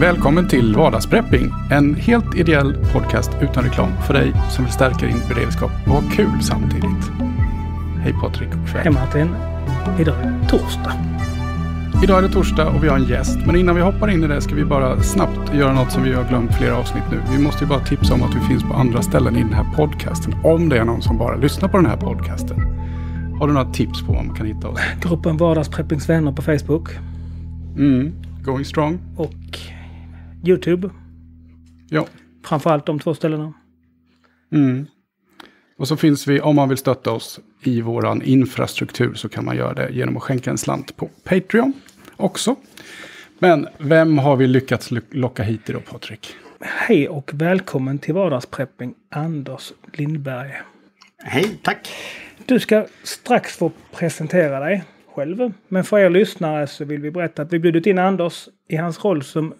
Välkommen till Vardagsprepping, en helt ideell podcast utan reklam för dig som vill stärka din beredskap och ha kul samtidigt. Hej Patrik och Kjell. Hej Martin. Idag är det torsdag. Idag är det torsdag och vi har en gäst, men innan vi hoppar in i det ska vi bara snabbt göra något som vi har glömt flera avsnitt nu. Vi måste ju bara tipsa om att vi finns på andra ställen i den här podcasten, om det är någon som bara lyssnar på den här podcasten. Har du några tips på var man kan hitta oss? Gruppen Vardagspreppings vänner på Facebook. Mm, going strong. Och YouTube. Ja. Framförallt de två ställena. Mm. Och så finns vi, om man vill stötta oss i vår infrastruktur så kan man göra det genom att skänka en slant på Patreon också. Men vem har vi lyckats locka hit idag Patrik? Hej och välkommen till vardagsprepping Anders Lindberg. Hej, tack! Du ska strax få presentera dig själv. Men för er lyssnare så vill vi berätta att vi bjudit in Anders i hans roll som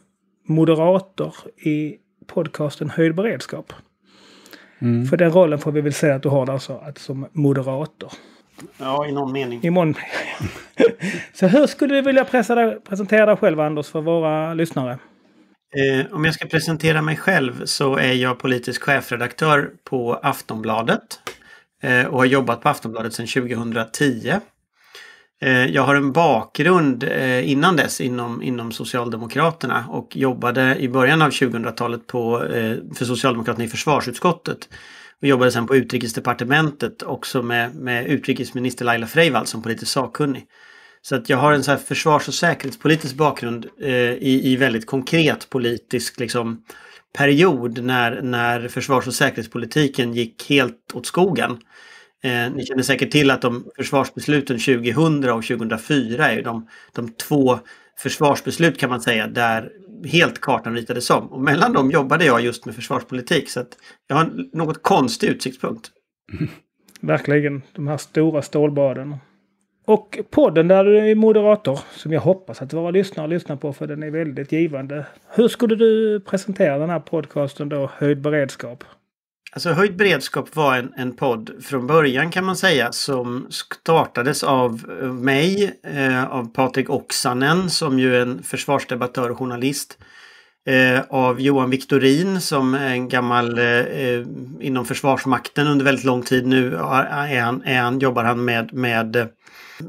moderator i podcasten Höjd beredskap. Mm. För den rollen får vi väl säga att du har alltså, att som moderator. Ja, i någon mening. I Så hur skulle du vilja presentera dig själv, Anders, för våra lyssnare? Eh, om jag ska presentera mig själv så är jag politisk chefredaktör på Aftonbladet eh, och har jobbat på Aftonbladet sedan 2010. Eh, jag har en bakgrund eh, innan dess inom, inom Socialdemokraterna och jobbade i början av 2000-talet eh, för Socialdemokraterna i försvarsutskottet. Och jobbade sen på Utrikesdepartementet också med, med utrikesminister Laila Freivalds som politisk sakkunnig. Så att jag har en så här försvars och säkerhetspolitisk bakgrund eh, i, i väldigt konkret politisk liksom, period när, när försvars och säkerhetspolitiken gick helt åt skogen. Eh, ni känner säkert till att de försvarsbesluten 2000 och 2004 är de, de två försvarsbeslut kan man säga där helt kartan ritades om. Och mellan dem jobbade jag just med försvarspolitik så att jag har en något konstig utsiktspunkt. Verkligen, de här stora stålbaden. Och podden där du är moderator, som jag hoppas att våra lyssnare lyssnar på för den är väldigt givande. Hur skulle du presentera den här podcasten då, Höjd beredskap? Alltså Höjd beredskap var en, en podd från början kan man säga som startades av eh, mig, eh, av Patrik Oksanen som ju är en försvarsdebattör och journalist. Eh, av Johan Viktorin som är en gammal eh, eh, inom Försvarsmakten under väldigt lång tid nu eh, är han, är han, jobbar han med, med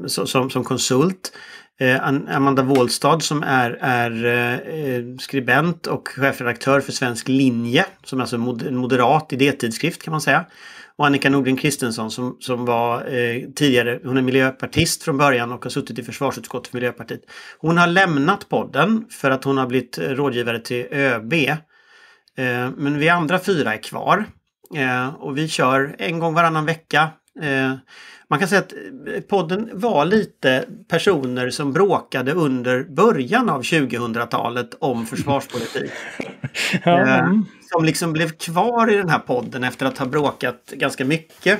som, som konsult. Eh, Amanda Wåhlstad som är, är eh, skribent och chefredaktör för Svensk linje, som är alltså en moderat idétidskrift kan man säga. Och Annika Nordgren Kristensson som, som var eh, tidigare, hon är miljöpartist från början och har suttit i försvarsutskottet för Miljöpartiet. Hon har lämnat podden för att hon har blivit eh, rådgivare till ÖB. Eh, men vi andra fyra är kvar. Eh, och vi kör en gång varannan vecka Eh, man kan säga att eh, podden var lite personer som bråkade under början av 2000-talet om försvarspolitik. Mm. Som liksom blev kvar i den här podden efter att ha bråkat ganska mycket.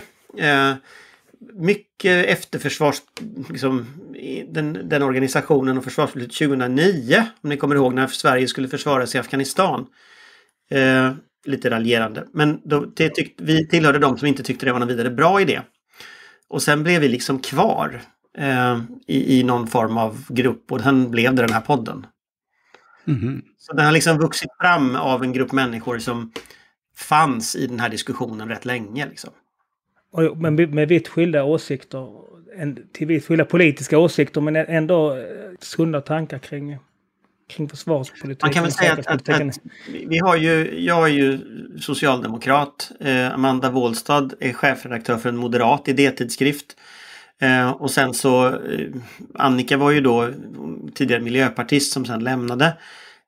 Mycket efter försvars, liksom, den, den organisationen och försvarsbeslutet 2009, om ni kommer ihåg när Sverige skulle försvara sig i Afghanistan lite raljerande. Men då, tyck, vi tillhörde de som inte tyckte det var någon vidare bra idé. Och sen blev vi liksom kvar eh, i, i någon form av grupp och sen blev det den här podden. Mm. Så den har liksom vuxit fram av en grupp människor som fanns i den här diskussionen rätt länge. Liksom. Och, men med vitt skilda åsikter, en, till vitt skilda politiska åsikter, men ändå eh, sunda tankar kring kring försvarspolitik. Man kan väl säga att, att, att, vi har ju, jag är ju socialdemokrat. Eh, Amanda Wåhlstad är chefredaktör för en moderat idétidskrift. Eh, och sen så eh, Annika var ju då tidigare miljöpartist som sen lämnade.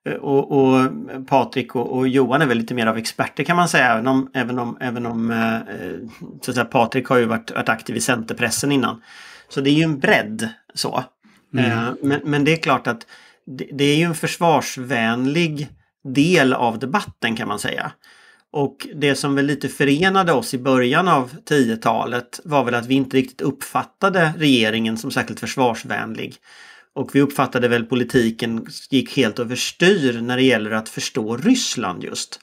Eh, och, och Patrik och, och, Johan är väl lite mer av experter kan man säga även om, även om, även om eh, så att säga, Patrik har ju varit, varit aktiv i Centerpressen innan. Så det är ju en bredd så. Mm. Eh, men, men, det är klart att det är ju en försvarsvänlig del av debatten kan man säga. Och det som väl lite förenade oss i början av 10-talet var väl att vi inte riktigt uppfattade regeringen som särskilt försvarsvänlig. Och vi uppfattade väl politiken gick helt överstyr när det gäller att förstå Ryssland just.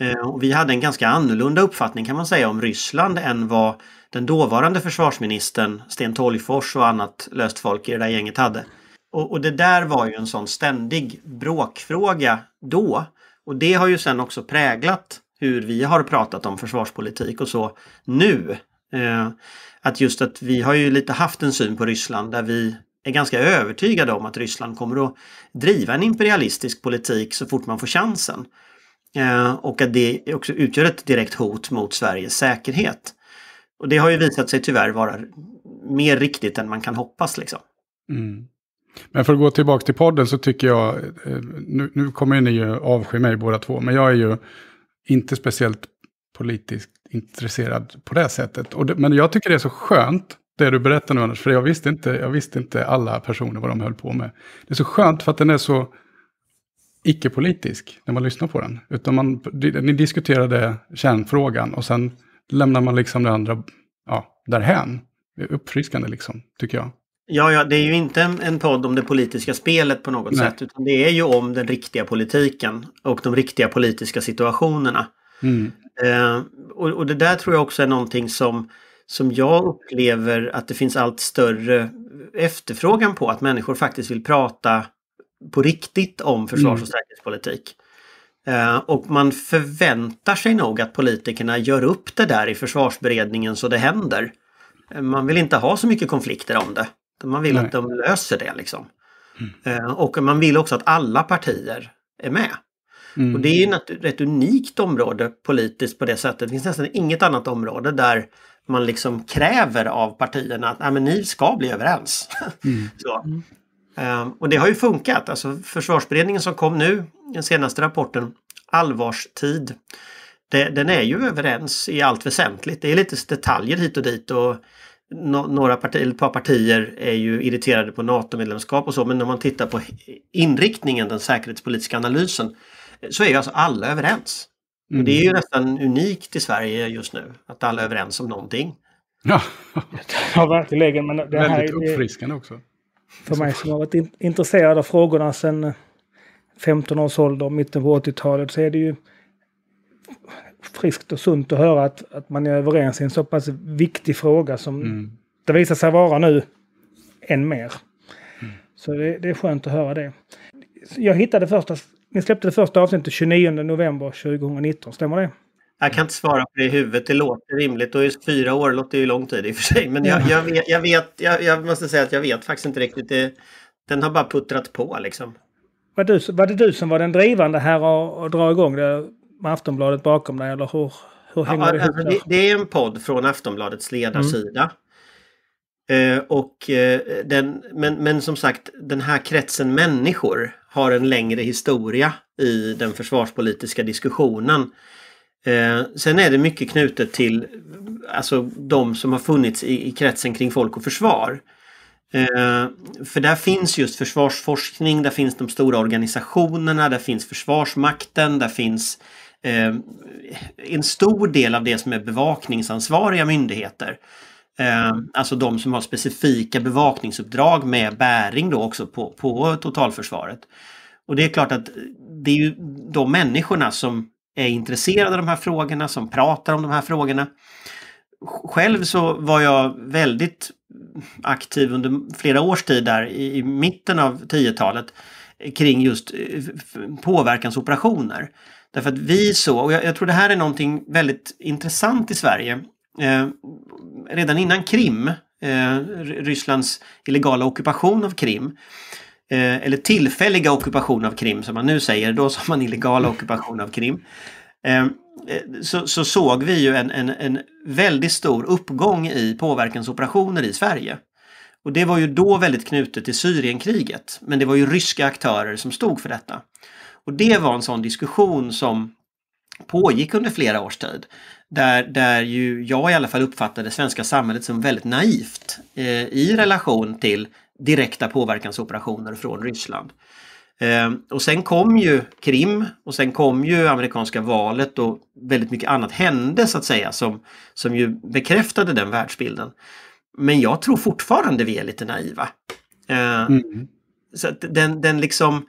Eh, och vi hade en ganska annorlunda uppfattning kan man säga om Ryssland än vad den dåvarande försvarsministern Sten Tolgfors och annat löst folk i det där gänget hade. Och, och, det där var ju en sån ständig bråkfråga då. Och det har ju sen också präglat hur vi har pratat om försvarspolitik och så nu. Eh, att just att vi har ju lite haft en syn på Ryssland där vi är ganska övertygade om att Ryssland kommer att driva en imperialistisk politik så fort man får chansen. Eh, och att det också utgör ett direkt hot mot Sveriges säkerhet. Och det har ju visat sig tyvärr vara mer riktigt än man kan hoppas. Liksom. Mm. Men för att gå tillbaka till podden så tycker jag, eh, nu, nu kommer ni ju avsky mig båda två, men jag är ju inte speciellt politiskt intresserad på det sättet. Det, men jag tycker det är så skönt, det du berättar nu Anders, för jag visste, inte, jag visste inte alla personer vad de höll på med. Det är så skönt för att den är så icke-politisk när man lyssnar på den. Utan man, ni diskuterade kärnfrågan och sen lämnar man liksom det andra ja, därhän. Det är uppfriskande liksom, tycker jag. Ja, ja, det är ju inte en, podd om det politiska spelet på något Nej. sätt. Utan det är ju om den riktiga politiken och de riktiga politiska situationerna. Mm. Eh, och, och, det där tror jag också är någonting som, som jag upplever att det finns allt större efterfrågan på. Att människor faktiskt vill prata på riktigt om försvars och mm. säkerhetspolitik. Eh, och man förväntar sig nog att politikerna gör upp det där i försvarsberedningen så det händer. Eh, man vill inte ha så mycket konflikter om det. Man vill Nej. att de löser det liksom. Mm. Eh, och man vill också att alla partier är med. Mm. Och det är ett unikt område politiskt på det sättet. Det finns nästan inget annat område där man liksom kräver av partierna att men ni ska bli överens. Mm. Så. Mm. Ehm, och det har ju funkat. Alltså försvarsberedningen som kom nu, den senaste rapporten, Allvarstid, det, den är ju överens i allt väsentligt. Det är lite detaljer hit och dit och några partier, ett par partier är ju irriterade på NATO-medlemskap och så men när man tittar på inriktningen, den säkerhetspolitiska analysen, så är ju alltså alla överens. Mm. det är ju mm. nästan unikt i Sverige just nu att alla är överens om någonting. Ja, ja verkligen. Men det här Väldigt uppfriskande också. För mig som har varit intresserad av frågorna sedan 15 års ålder, mitten på 80-talet, så är det ju friskt och sunt att höra att, att man är överens i en så pass viktig fråga som mm. det visar sig vara nu. Än mer. Mm. Så det, det, är skönt att höra det. Jag hittade första, ni släppte det första avsnittet 29 november 2019, stämmer det? Jag kan inte svara på det i huvudet, det låter rimligt och just fyra år låter ju lång tid i och för sig. Men jag, jag, vet, jag, vet, jag, jag måste säga att jag vet faktiskt inte riktigt. Det, den har bara puttrat på liksom. Var, du, var det du som var den drivande här och, och dra igång det? med Aftonbladet bakom dig? Eller hur, hur hänger ja, det ihop? Alltså, det, det, är en podd från Aftonbladets ledarsida. Mm. Eh, och, eh, den, men, men som sagt, den här kretsen människor har en längre historia i den försvarspolitiska diskussionen. Eh, sen är det mycket knutet till alltså, de som har funnits i, i kretsen kring Folk och Försvar. Eh, för där finns just försvarsforskning, där finns de stora organisationerna, där finns Försvarsmakten, där finns Eh, en stor del av det som är bevakningsansvariga myndigheter. Eh, alltså de som har specifika bevakningsuppdrag med bäring då också på, på totalförsvaret. Och det är klart att det är ju de människorna som är intresserade av de här frågorna, som pratar om de här frågorna. Själv så var jag väldigt aktiv under flera års tid där i, i mitten av 10-talet kring just eh, påverkansoperationer. Därför att vi såg, och jag, jag tror det här är någonting väldigt intressant i Sverige. Eh, redan innan Krim, eh, Rysslands illegala ockupation av Krim, eh, eller tillfälliga ockupation av Krim som man nu säger, då sa man illegala ockupation av Krim. Eh, så, så, såg vi ju en, en, en väldigt stor uppgång i påverkansoperationer i Sverige. Och det var ju då väldigt knutet till Syrienkriget. Men det var ju ryska aktörer som stod för detta. Och det var en sån diskussion som pågick under flera års tid. Där, där ju jag i alla fall uppfattade det svenska samhället som väldigt naivt eh, i relation till direkta påverkansoperationer från Ryssland. Eh, och sen kom ju Krim och sen kom ju amerikanska valet och väldigt mycket annat hände så att säga som, som ju bekräftade den världsbilden. Men jag tror fortfarande vi är lite naiva. Eh, mm. Så den, den liksom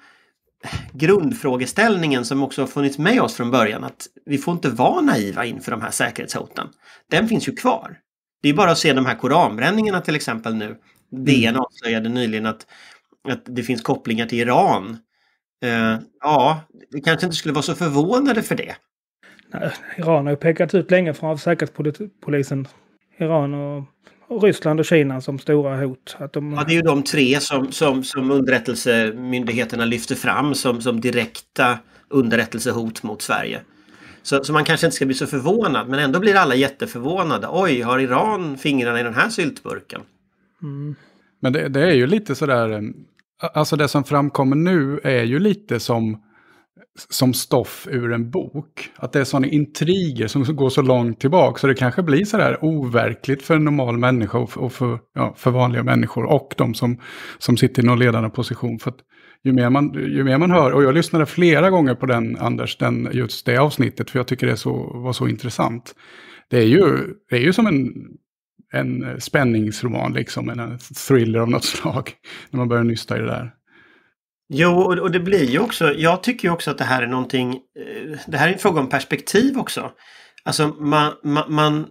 grundfrågeställningen som också har funnits med oss från början att vi får inte vara naiva inför de här säkerhetshoten. Den finns ju kvar. Det är bara att se de här koranbränningarna till exempel nu. Mm. DN avslöjade nyligen att, att det finns kopplingar till Iran. Uh, ja, vi kanske inte skulle vara så förvånade för det. Nej, Iran har ju pekats ut länge från av säkerhetspolisen. Iran och Ryssland och Kina som stora hot. Att de... Ja, det är ju de tre som, som, som underrättelsemyndigheterna lyfter fram som, som direkta underrättelsehot mot Sverige. Så, så, man kanske inte ska bli så förvånad, men ändå blir alla jätteförvånade. Oj, har Iran fingrarna i den här syltburken? Mm. Men det, det, är ju lite sådär, eh, alltså det som framkommer nu är ju lite som som stoff ur en bok. Att det är sådana intriger som går så långt tillbaka så det kanske blir sådär overkligt för en normal människa och för, ja, för vanliga människor och de som, som sitter i någon ledande position. För ju, mer man, ju mer man hör, och jag lyssnade flera gånger på den Anders, den, just det avsnittet, för jag tycker det så, var så intressant. Det är ju, det är ju som en en spänningsroman, liksom, en thriller av något slag. När man börjar nysta i det där. Jo, och det blir ju också, jag tycker ju också att det här är någonting, eh, det här är en fråga om perspektiv också. Alltså man, man, man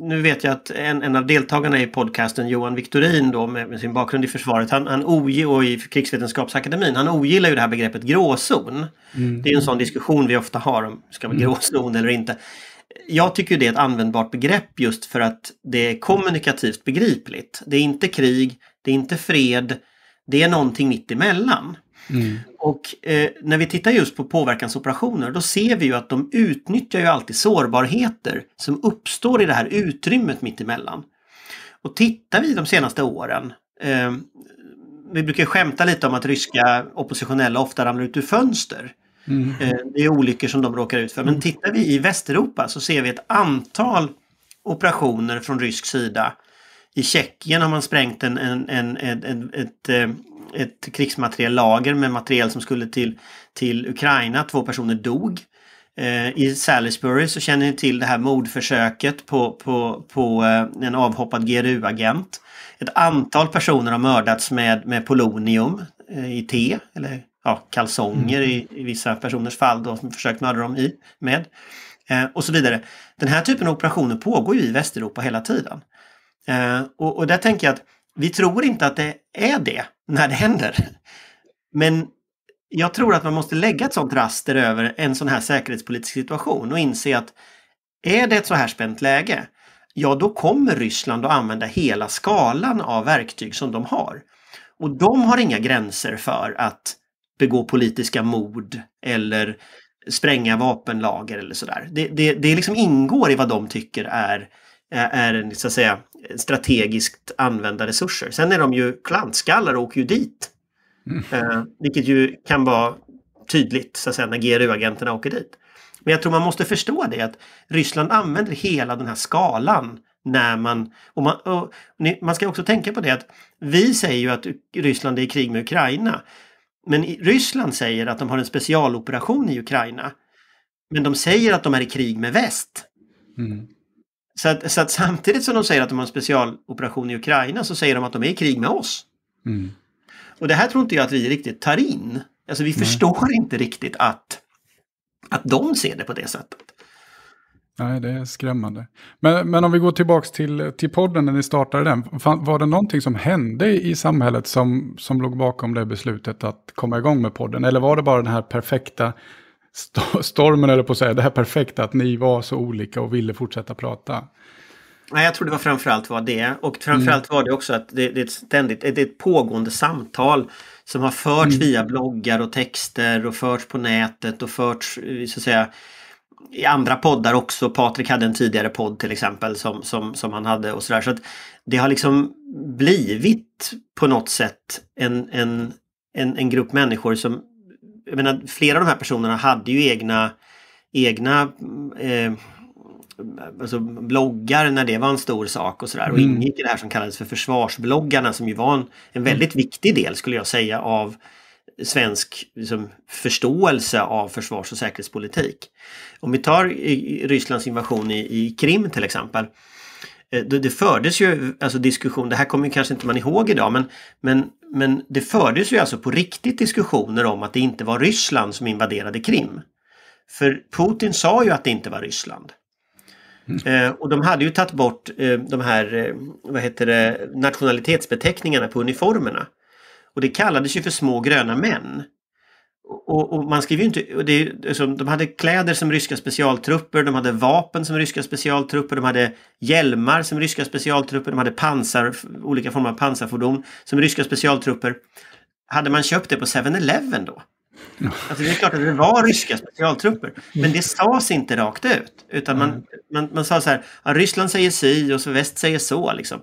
nu vet jag att en, en av deltagarna i podcasten, Johan Victorin då med, med sin bakgrund i försvaret, han, han ogillar, och i krigsvetenskapsakademin, han ogillar ju det här begreppet gråzon. Mm. Det är en sån diskussion vi ofta har om, ska vara mm. gråzon eller inte. Jag tycker det är ett användbart begrepp just för att det är kommunikativt begripligt. Det är inte krig, det är inte fred, det är någonting mitt emellan. Mm. Och eh, när vi tittar just på påverkansoperationer då ser vi ju att de utnyttjar ju alltid sårbarheter som uppstår i det här utrymmet mittemellan. Och tittar vi de senaste åren, eh, vi brukar skämta lite om att ryska oppositionella ofta ramlar ut ur fönster. Mm. Eh, det är olyckor som de råkar ut för. Men mm. tittar vi i Västeuropa så ser vi ett antal operationer från rysk sida i Tjeckien har man sprängt en, en, en, en ett, eh, ett, ett krigsmateriellager med materiel som skulle till, till Ukraina. Två personer dog. Eh, I Salisbury så känner ni till det här mordförsöket på, på, på eh, en avhoppad GRU-agent. Ett antal personer har mördats med, med polonium i te, eller ja, kalsonger mm. i, i vissa personers fall då, som försökt mörda dem i, med. Eh, och så vidare. Den här typen av operationer pågår ju i Västeuropa hela tiden. Eh, och, och där tänker jag att vi tror inte att det är det när det händer. Men jag tror att man måste lägga ett sånt raster över en sån här säkerhetspolitisk situation och inse att är det ett så här spänt läge, ja då kommer Ryssland att använda hela skalan av verktyg som de har. Och de har inga gränser för att begå politiska mord eller spränga vapenlager eller sådär. Det, det, det liksom ingår i vad de tycker är Eh, är en, så att säga, strategiskt använda resurser. Sen är de ju klantskallar och åker ju dit. Mm. Eh, vilket ju kan vara tydligt så att säga, när GRU-agenterna åker dit. Men jag tror man måste förstå det att Ryssland använder hela den här skalan när man... Och man, och ni, man ska också tänka på det att vi säger ju att Ryssland är i krig med Ukraina. Men Ryssland säger att de har en specialoperation i Ukraina. Men de säger att de är i krig med väst. Mm. Så att, så att samtidigt som de säger att de har en specialoperation i Ukraina så säger de att de är i krig med oss. Mm. Och det här tror inte jag att vi riktigt tar in. Alltså vi Nej. förstår inte riktigt att, att de ser det på det sättet. Nej, det är skrämmande. Men, men om vi går tillbaka till, till podden när ni startade den. Var det någonting som hände i samhället som, som låg bakom det beslutet att komma igång med podden? Eller var det bara den här perfekta stormen, eller på att säga, det här perfekta, att ni var så olika och ville fortsätta prata. Nej, jag tror det var framförallt var det. Och framförallt mm. var det också att det, det är ett ständigt, det är ett pågående samtal som har förts mm. via bloggar och texter och förts på nätet och förts så att säga, i andra poddar också. Patrik hade en tidigare podd till exempel som, som, som han hade och sådär. Så att det har liksom blivit på något sätt en, en, en, en grupp människor som jag menar, flera av de här personerna hade ju egna, egna eh, alltså bloggar när det var en stor sak och sådär. Och mm. ingick i det här som kallades för försvarsbloggarna som ju var en, en väldigt viktig del skulle jag säga av svensk liksom, förståelse av försvars och säkerhetspolitik. Om vi tar Rysslands invasion i, i Krim till exempel. Eh, det, fördes ju alltså diskussion, det här kommer kanske inte man ihåg idag men, men men det fördes ju alltså på riktigt diskussioner om att det inte var Ryssland som invaderade Krim. För Putin sa ju att det inte var Ryssland. Mm. Eh, och de hade ju tagit bort eh, de här eh, vad heter det, nationalitetsbeteckningarna på uniformerna. Och det kallades ju för små gröna män. Och, och, man skriver ju inte... Och det, alltså, de hade kläder som ryska specialtrupper, de hade vapen som ryska specialtrupper, de hade hjälmar som ryska specialtrupper, de hade pansar, olika former av pansarfordon som ryska specialtrupper. Hade man köpt det på 7-Eleven då? Alltså det är klart att det var ryska specialtrupper, men det sades inte rakt ut. Utan man, mm. man, man sa så här, ja, Ryssland säger si och så väst säger så. Liksom.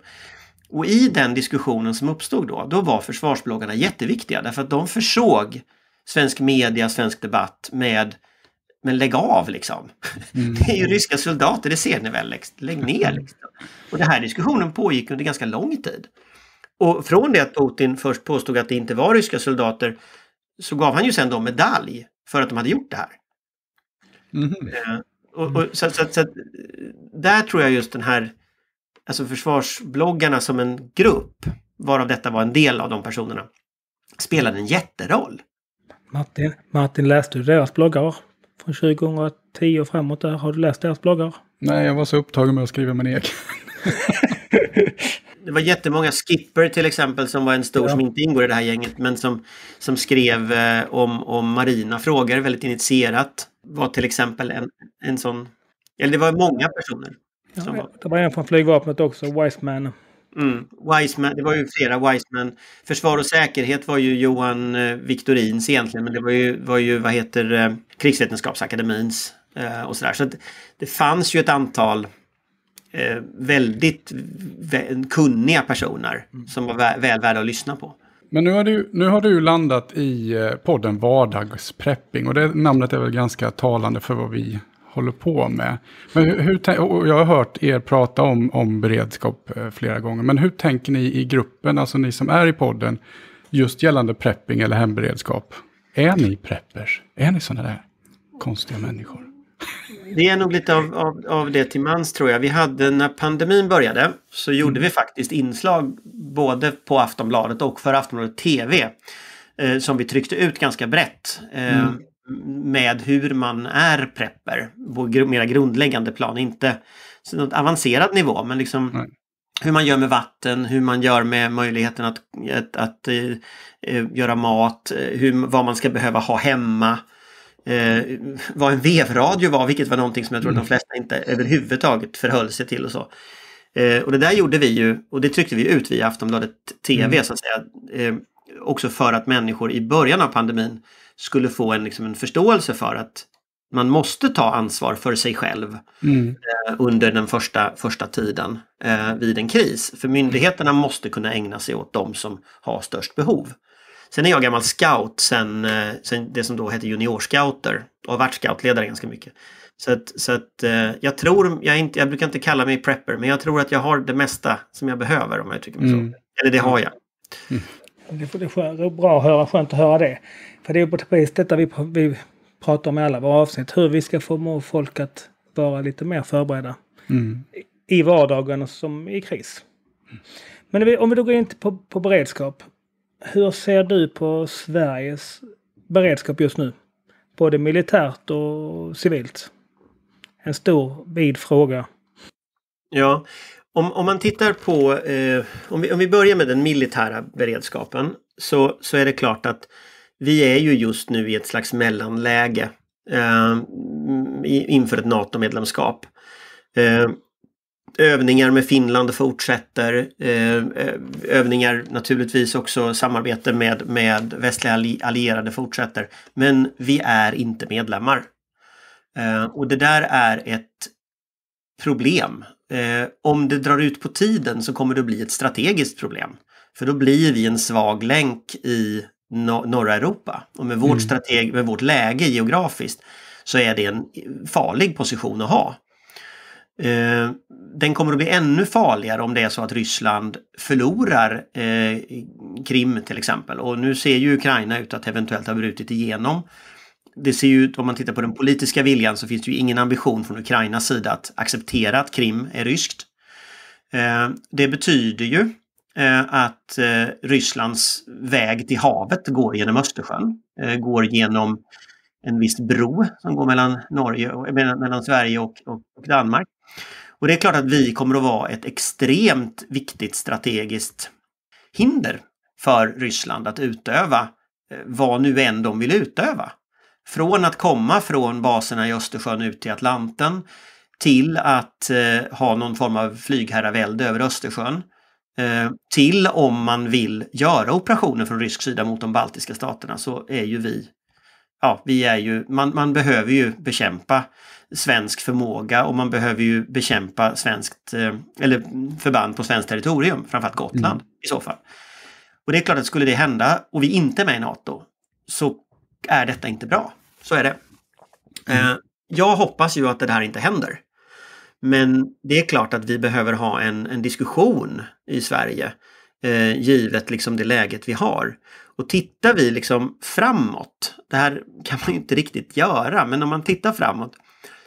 Och i den diskussionen som uppstod då, då var försvarsbloggarna jätteviktiga därför att de försåg svensk media, svensk debatt med men lägg av liksom. Mm. Det är ju ryska soldater, det ser ni väl? Lägg ner! Liksom. Och den här diskussionen pågick under ganska lång tid. Och från det att Putin först påstod att det inte var ryska soldater så gav han ju sen dem medalj för att de hade gjort det här. Mm. Eh, och, och, så, så, så, så, eh, där tror jag just den här, alltså försvarsbloggarna som en grupp, varav detta var en del av de personerna, spelade en jätteroll. Martin, Martin, läste du deras bloggar? Från 2010 och framåt där. Har du läst deras bloggar? Nej, jag var så upptagen med att skriva min egen. det var jättemånga skipper till exempel som var en stor ja. som inte ingår i det här gänget men som, som skrev eh, om, om marina frågor väldigt initierat. Var till exempel en, en sån... Eller det var många personer. Ja, som var. Det var en från flygvapnet också, Wiseman. Mm. Wiseman, det var ju flera Wiseman. Försvar och säkerhet var ju Johan eh, Victorins egentligen, men det var ju, var ju vad heter eh, Krigsvetenskapsakademins eh, och sådär. Så det fanns ju ett antal väldigt kunniga personer mm. som var väl värda att lyssna på. Men nu har, du, nu har du landat i podden Vardagsprepping och det namnet är väl ganska talande för vad vi håller på med. Men hur, hur jag har hört er prata om, om beredskap eh, flera gånger, men hur tänker ni i gruppen, alltså ni som är i podden, just gällande prepping eller hemberedskap? Är ni preppers? Är ni sådana där konstiga människor? Det är nog lite av, av, av, det till mans tror jag. Vi hade när pandemin började så gjorde vi mm. faktiskt inslag både på Aftonbladet och för Aftonbladet TV eh, som vi tryckte ut ganska brett. Eh, mm med hur man är prepper på mera grundläggande plan, inte något avancerad nivå, men liksom Nej. hur man gör med vatten, hur man gör med möjligheten att, att, att äh, eh, eh, göra mat, eh, hur, vad man ska behöva ha hemma. Eh, vad en vevradio var, vilket var någonting som jag tror mm. de flesta inte överhuvudtaget förhöll sig till och så. Eh, och det där gjorde vi ju, och det tryckte vi ut via Aftonbladet TV mm. så att säga, eh, också för att människor i början av pandemin skulle få en, liksom, en förståelse för att man måste ta ansvar för sig själv mm. eh, under den första, första tiden eh, vid en kris. För myndigheterna måste kunna ägna sig åt de som har störst behov. Sen är jag gammal scout sen, eh, sen det som då hette juniorscouter och har varit scoutledare ganska mycket. Så att, så att eh, jag tror, jag, inte, jag brukar inte kalla mig prepper, men jag tror att jag har det mesta som jag behöver om jag uttrycker mig mm. så. Eller det har jag. Mm. Det är bra att höra, skönt att höra det. För det är på precis detta vi, vi pratar om i alla våra avsnitt. Hur vi ska förmå folk att vara lite mer förberedda. Mm. I vardagen som i kris. Mm. Men om vi då går in på, på beredskap. Hur ser du på Sveriges beredskap just nu? Både militärt och civilt. En stor, vid fråga. Ja, om, om man tittar på, eh, om, vi, om vi börjar med den militära beredskapen så, så är det klart att vi är ju just nu i ett slags mellanläge eh, inför ett NATO-medlemskap. Eh, övningar med Finland fortsätter. Eh, eh övningar naturligtvis också samarbete med, med västliga allierade fortsätter. Men vi är inte medlemmar. Eh, och det där är ett problem. Eh, om det drar ut på tiden så kommer det bli ett strategiskt problem. För då blir vi en svag länk i norra Europa. Och med vårt, mm. strateg med vårt läge geografiskt så är det en farlig position att ha. Eh, den kommer att bli ännu farligare om det är så att Ryssland förlorar eh, Krim till exempel. Och nu ser ju Ukraina ut att eventuellt ha brutit igenom. Det ser ju ut, om man tittar på den politiska viljan, så finns det ju ingen ambition från Ukrainas sida att acceptera att Krim är ryskt. Eh, det betyder ju Eh, att eh, Rysslands väg till havet går genom Östersjön, eh, går genom en viss bro som går mellan, Norge, mellan Sverige och, Danmark. Och det är klart att vi kommer att vara ett extremt viktigt strategiskt hinder för Ryssland att utöva vad nu än de vill utöva. Från att komma från baserna i Östersjön ut till Atlanten till att ha någon form av flygherravälde över Östersjön Eh, till om man vill göra operationer från rysk sida mot de baltiska staterna så är ju vi, ja, vi är ju, man, man behöver ju bekämpa svensk förmåga och man behöver ju bekämpa svenskt, eh, eller förband på svenskt territorium, framförallt Gotland mm. i så fall. Och det är klart att skulle det hända och vi inte är med i NATO så är detta inte bra. Så är det. Eh, mm. Jag hoppas ju att det här inte händer. Men det är klart att vi behöver ha en, en diskussion i Sverige eh, givet liksom det läget vi har. Och tittar vi liksom framåt, det här kan man ju inte riktigt göra, men om man tittar framåt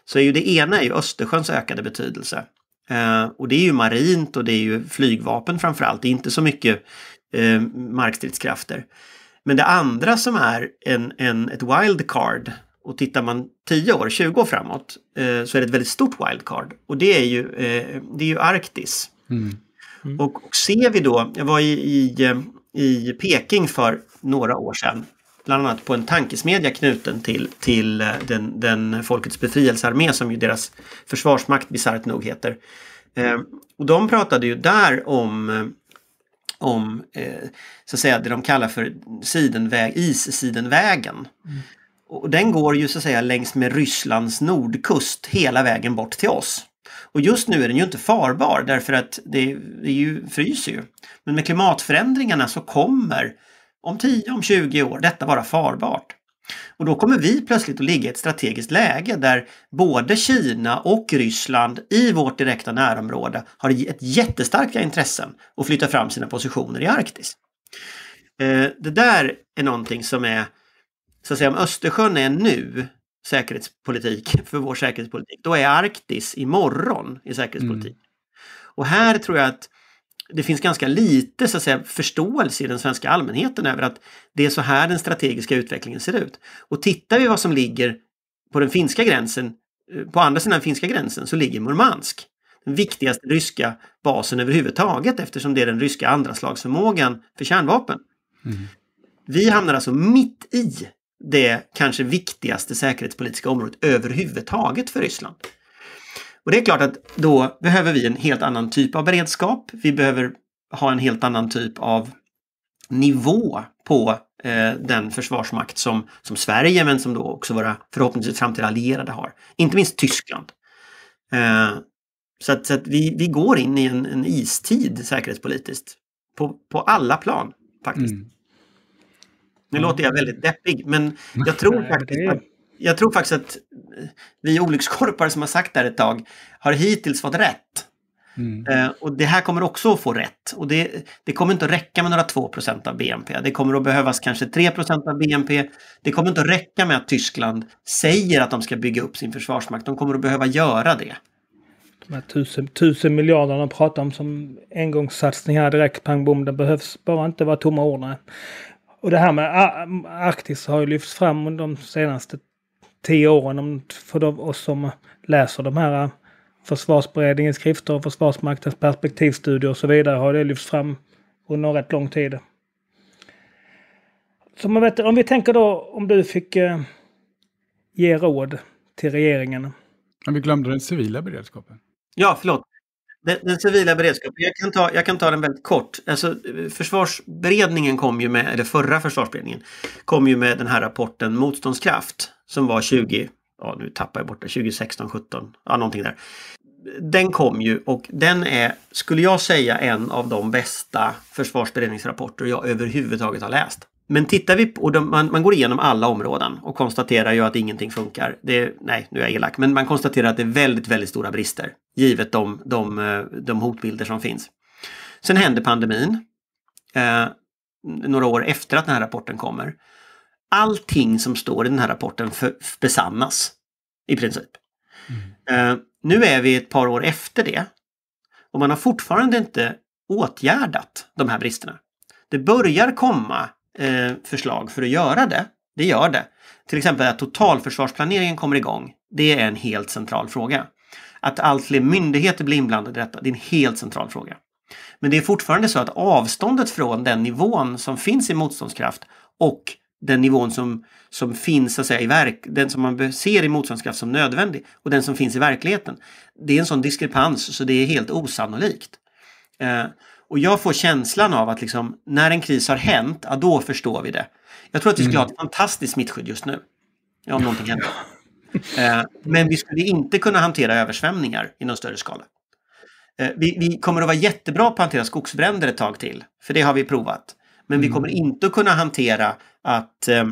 så är ju det ena är ju Östersjöns ökade betydelse. Eh, och det är ju marint och det är ju flygvapen framförallt, det är inte så mycket eh, markstridskrafter. Men det andra som är en, en, ett wildcard och tittar man 10 år, 20 år framåt eh, så är det ett väldigt stort wildcard och det är ju, eh, det är ju Arktis. Mm. Mm. Och, och, ser vi då, jag var i, i, i, Peking för några år sedan, bland annat på en tankesmedja knuten till, till eh, den, den Folkets befrielsearmé som ju deras försvarsmakt bisarrt nog heter. Eh, och de pratade ju där om om eh, så att säga, det de kallar för sidenväg, sidenvägen Mm. Och den går ju så att säga längs med Rysslands nordkust hela vägen bort till oss. Och just nu är den ju inte farbar därför att det, det ju, fryser ju. Men med klimatförändringarna så kommer om 10, om 20 år detta vara farbart. Och då kommer vi plötsligt att ligga i ett strategiskt läge där både Kina och Ryssland i vårt direkta närområde har ett jättestarka intressen att flytta fram sina positioner i Arktis. Eh, det där är någonting som är så att säga, om Östersjön är nu säkerhetspolitik för vår säkerhetspolitik, då är Arktis imorgon i säkerhetspolitik. Mm. Och här tror jag att det finns ganska lite så att säga, förståelse i den svenska allmänheten över att det är så här den strategiska utvecklingen ser ut. Och tittar vi vad som ligger på den finska gränsen, eh, på andra sidan finska gränsen, så ligger Murmansk. Den viktigaste ryska basen överhuvudtaget eftersom det är den ryska andraslagsförmågan för kärnvapen. Mm. Vi hamnar alltså mitt i det kanske viktigaste säkerhetspolitiska området överhuvudtaget för Ryssland. Och det är klart att då behöver vi en helt annan typ av beredskap. Vi behöver ha en helt annan typ av nivå på eh, den försvarsmakt som, som Sverige, men som då också våra förhoppningsvis framtida allierade har. Inte minst Tyskland. Eh, så att, så att vi, vi går in i en, en istid säkerhetspolitiskt. På, på alla plan faktiskt. Mm. Nu låter jag väldigt deppig, men jag tror faktiskt att jag tror faktiskt att vi olyckskorpar som har sagt det här ett tag har hittills fått rätt. Mm. Eh, och det här kommer också att få rätt. Och det, det kommer inte att räcka med några 2 av BNP. Det kommer att behövas kanske 3 av BNP. Det kommer inte att räcka med att Tyskland säger att de ska bygga upp sin försvarsmakt. De kommer att behöva göra det. De här tusen, tusen miljarderna de pratar om som engångssatsningar direkt, pang bom, det behövs bara inte vara tomma ord och det här med Arktis har ju lyfts fram de senaste tio åren för oss som läser de här eh, försvarsberedningens skrifter och Försvarsmaktens perspektivstudier och så vidare har det lyfts fram under rätt lång tid. Så man vet, om vi tänker då om du fick eh, ge råd till regeringen. Men vi glömde den civila beredskapen. Ja, förlåt. Den, den, civila beredskapen, jag kan, ta, jag kan ta den väldigt kort. Alltså, försvarsberedningen kom ju med, eller förra försvarsberedningen, kom ju med den här rapporten Motståndskraft som var 20, ja nu tappar jag bort det, 2016, 17, ja någonting där. Den kom ju och den är, skulle jag säga, en av de bästa försvarsberedningsrapporter jag överhuvudtaget har läst. Men tittar vi på, och de, man, man, går igenom alla områden och konstaterar ju att ingenting funkar. Det, nej, nu är jag elak, men man konstaterar att det är väldigt, väldigt stora brister givet de, de, eh, de hotbilder som finns. Sen händer pandemin, eh, några år efter att den här rapporten kommer. Allting som står i den här rapporten för, för besannas i princip. Mm. Eh, nu är vi ett par år efter det och man har fortfarande inte åtgärdat de här bristerna. Det börjar komma eh, förslag för att göra det. Det gör det. Till exempel att totalförsvarsplaneringen kommer igång. Det är en helt central fråga. Att allt fler myndigheter blir inblandade i detta, det är en helt central fråga. Men det är fortfarande så att avståndet från den nivån som finns i motståndskraft och den nivån som, som finns så att säga, i verk, den som man ser i motståndskraft som nödvändig och den som finns i verkligheten. Det är en sån diskrepans så det är helt osannolikt. Eh, och jag får känslan av att liksom, när en kris har hänt, ja, då förstår vi det. Jag tror att vi skulle mm. ha ett mm. fantastiskt smittskydd just nu. om någonting händer. Eh, men vi skulle inte kunna hantera översvämningar i någon större skala. Eh, vi, vi, kommer att vara jättebra på att hantera skogsbränder ett tag till, för det har vi provat. Men vi mm. kommer inte att kunna hantera att eh,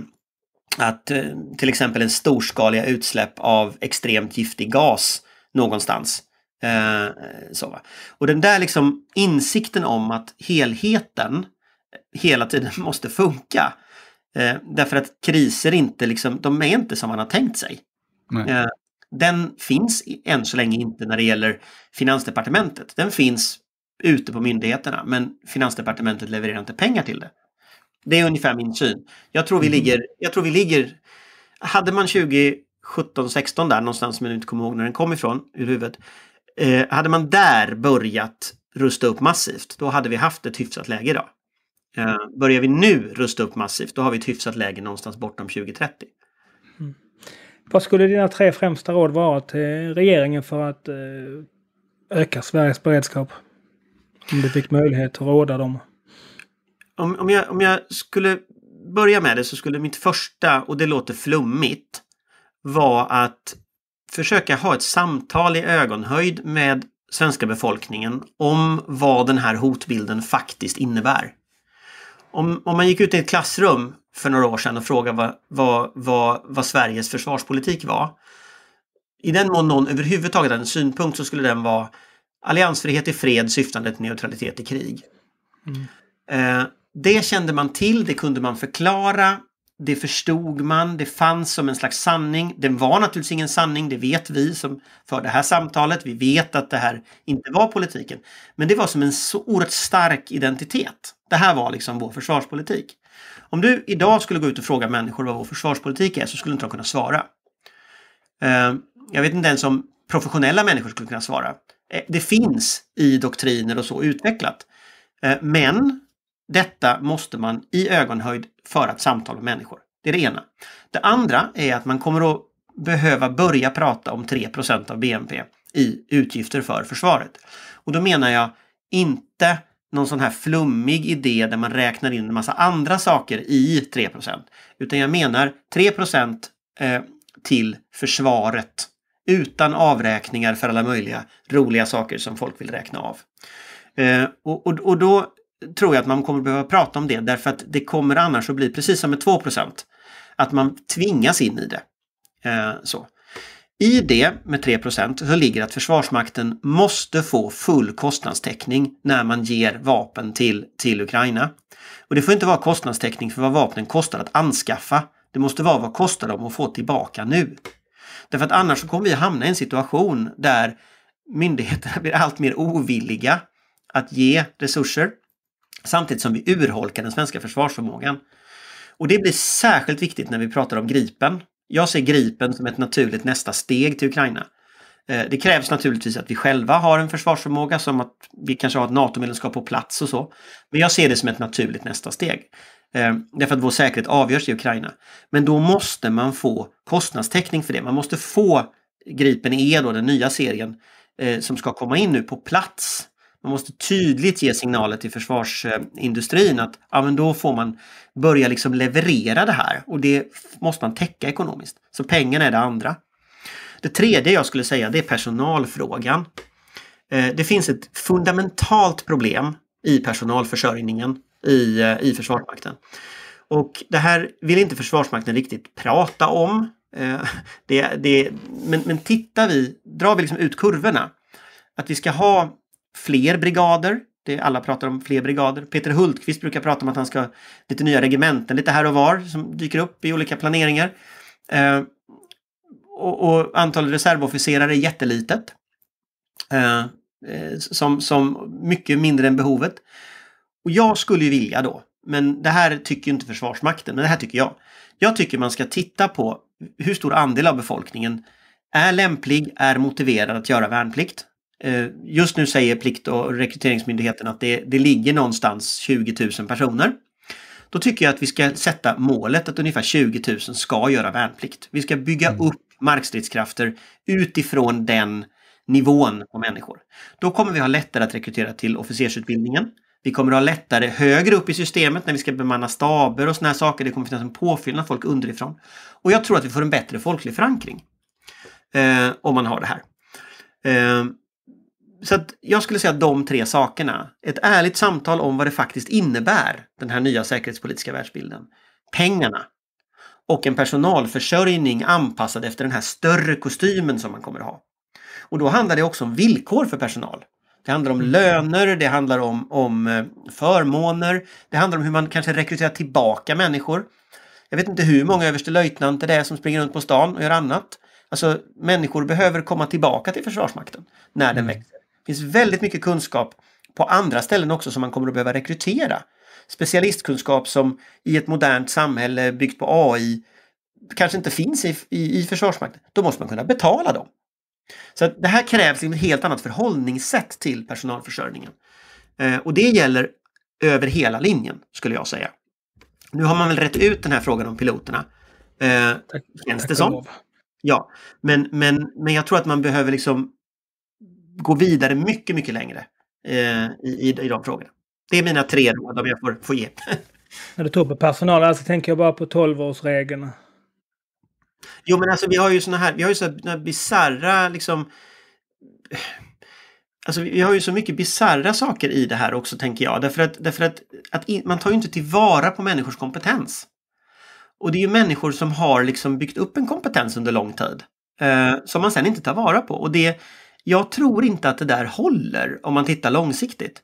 att till exempel en storskaliga utsläpp av extremt giftig gas någonstans Eh, så, va? Och den där liksom insikten om att helheten eh, hela tiden måste funka. Eh, därför att kriser inte liksom, de är inte som man har tänkt sig. Eh, den finns än så länge inte när det gäller Finansdepartementet. Den finns ute på myndigheterna men Finansdepartementet levererar inte pengar till det. Det är ungefär min syn. Jag tror vi mm. ligger, jag tror vi ligger hade man 2017, 16 där någonstans, men jag inte kommer ihåg när den kom ifrån ur huvudet, Eh, hade man där börjat rusta upp massivt, då hade vi haft ett hyfsat läge idag. Eh, börjar vi nu rusta upp massivt, då har vi ett hyfsat läge någonstans bortom 2030. Mm. Vad skulle dina tre främsta råd vara till regeringen för att eh, öka Sveriges beredskap? Om du fick möjlighet att råda dem. Om, om, jag, om jag skulle börja med det så skulle mitt första, och det låter flummigt, vara att försöka ha ett samtal i ögonhöjd med svenska befolkningen om vad den här hotbilden faktiskt innebär. Om, om man gick ut i ett klassrum för några år sedan och frågade vad, vad, vad, vad Sveriges försvarspolitik var. I den mån någon överhuvudtaget hade en synpunkt så skulle den vara alliansfrihet i fred syftande till neutralitet i krig. Mm. Eh, det kände man till, det kunde man förklara, det förstod man, det fanns som en slags sanning. Den var naturligtvis ingen sanning, det vet vi som för det här samtalet. Vi vet att det här inte var politiken. Men det var som en så oerhört stark identitet. Det här var liksom vår försvarspolitik. Om du idag skulle gå ut och fråga människor vad vår försvarspolitik är så skulle inte de kunna svara. Eh, jag vet inte ens om professionella människor skulle kunna svara. Eh, det finns i doktriner och så utvecklat. Eh, men detta måste man i ögonhöjd föra ett samtal med människor. Det är det ena. Det andra är att man kommer att behöva börja prata om 3 av BNP i utgifter för försvaret. Och då menar jag inte någon sån här flummig idé där man räknar in en massa andra saker i 3 Utan jag menar 3 eh, till försvaret utan avräkningar för alla möjliga roliga saker som folk vill räkna av. Eh, och, då tror jag att man kommer behöva prata om det därför att det kommer annars att bli precis som med 2 Att man tvingas in i det. Eh, så. I det med 3 så ligger att Försvarsmakten måste få full kostnadstäckning när man ger vapen till, till Ukraina. Och Det får inte vara kostnadstäckning för vad vapnen kostar att anskaffa. Det måste vara vad kostar de att få tillbaka nu. Därför att annars kommer vi hamna i en situation där myndigheterna blir allt mer ovilliga att ge resurser samtidigt som vi urholkar den svenska försvarsförmågan. Och det blir särskilt viktigt när vi pratar om Gripen. Jag ser Gripen som ett naturligt nästa steg till Ukraina. Eh, det krävs naturligtvis att vi själva har en försvarsförmåga som att vi kanske har ett NATO-medlemskap på plats och så. Men jag ser det som ett naturligt nästa steg. Eh, därför att vår säkerhet avgörs i Ukraina. Men då måste man få kostnadstäckning för det. Man måste få Gripen E, då, den nya serien, eh, som ska komma in nu på plats man måste tydligt ge signaler till försvarsindustrin att ja, men då får man börja liksom leverera det här och det måste man täcka ekonomiskt. Så pengarna är det andra. Det tredje jag skulle säga det är personalfrågan. Eh, det finns ett fundamentalt problem i personalförsörjningen i, eh, i Försvarsmakten. Och det här vill inte Försvarsmakten riktigt prata om. Eh, det, det, men, men tittar vi, drar vi liksom ut kurvorna, att vi ska ha fler brigader. Det, alla pratar om fler brigader. Peter Hultqvist brukar prata om att han ska lite nya regementen lite här och var som dyker upp i olika planeringar. Eh, och, och antalet reservofficerare är jättelitet. Eh, eh som, som mycket mindre än behovet. Och jag skulle ju vilja då, men det här tycker inte Försvarsmakten, men det här tycker jag. Jag tycker man ska titta på hur stor andel av befolkningen är lämplig, är motiverad att göra värnplikt. Eh, just nu säger Plikt och rekryteringsmyndigheten att det, det ligger någonstans 20 000 personer. Då tycker jag att vi ska sätta målet att ungefär 20 000 ska göra värnplikt. Vi ska bygga mm. upp markstridskrafter utifrån den nivån på människor. Då kommer vi ha lättare att rekrytera till officersutbildningen. Vi kommer ha lättare högre upp i systemet när vi ska bemanna staber och såna här saker. Det kommer finnas en påfyllnad folk underifrån. Och jag tror att vi får en bättre folklig förankring eh, om man har det här. Eh, så jag skulle säga de tre sakerna. Ett ärligt samtal om vad det faktiskt innebär, den här nya säkerhetspolitiska världsbilden. Pengarna. Och en personalförsörjning anpassad efter den här större kostymen som man kommer att ha. Och då handlar det också om villkor för personal. Det handlar om mm. löner, det handlar om, om eh, förmåner, det handlar om hur man kanske rekryterar tillbaka människor. Jag vet inte hur många överstelöjtnanter det är som springer runt på stan och gör annat. Alltså människor behöver komma tillbaka till Försvarsmakten när den mm. växer finns väldigt mycket kunskap på andra ställen också som man kommer att behöva rekrytera. Specialistkunskap som i ett modernt samhälle byggt på AI kanske inte finns i, i, i Försvarsmakten. Då måste man kunna betala dem. Så det här krävs ett helt annat förhållningssätt till personalförsörjningen. Eh, och det gäller över hela linjen skulle jag säga. Nu har man väl rätt ut den här frågan om piloterna. Eh, tack, känns det som. Ja, men, men, men jag tror att man behöver liksom gå vidare mycket, mycket längre eh, mm. i, i de frågorna. Det är mina tre råd om jag får, får ge. När du tog på personal, alltså tänker jag bara på 12-årsregeln. Jo, men alltså vi har ju såna här, vi har ju såna bisarra liksom... Alltså vi har ju så mycket bisarra saker i det här också tänker jag. Därför att, därför att, att in, man tar ju inte tillvara på människors kompetens. Och det är ju människor som har liksom byggt upp en kompetens under lång tid. Eh, som man sen inte tar vara på. Och det, jag tror inte att det där håller om man tittar långsiktigt.